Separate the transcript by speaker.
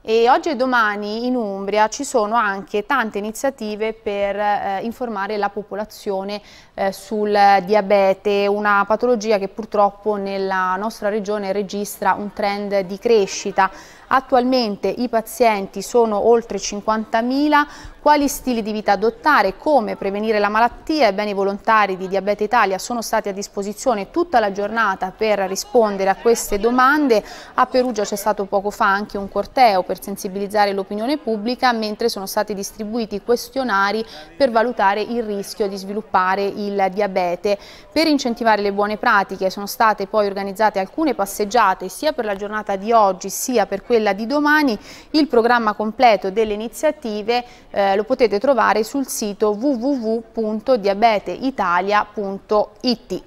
Speaker 1: E oggi e domani in Umbria ci sono anche tante iniziative per eh, informare la popolazione eh, sul diabete, una patologia che purtroppo nella nostra regione registra un trend di crescita. Attualmente i pazienti sono oltre 50.000, quali stili di vita adottare, come prevenire la malattia, ebbene i volontari di Diabete Italia sono stati a disposizione tutta la giornata per rispondere a queste domande. A Perugia c'è stato poco fa anche un corteo per per sensibilizzare l'opinione pubblica, mentre sono stati distribuiti questionari per valutare il rischio di sviluppare il diabete. Per incentivare le buone pratiche sono state poi organizzate alcune passeggiate sia per la giornata di oggi sia per quella di domani. Il programma completo delle iniziative eh, lo potete trovare sul sito www.diabeteitalia.it.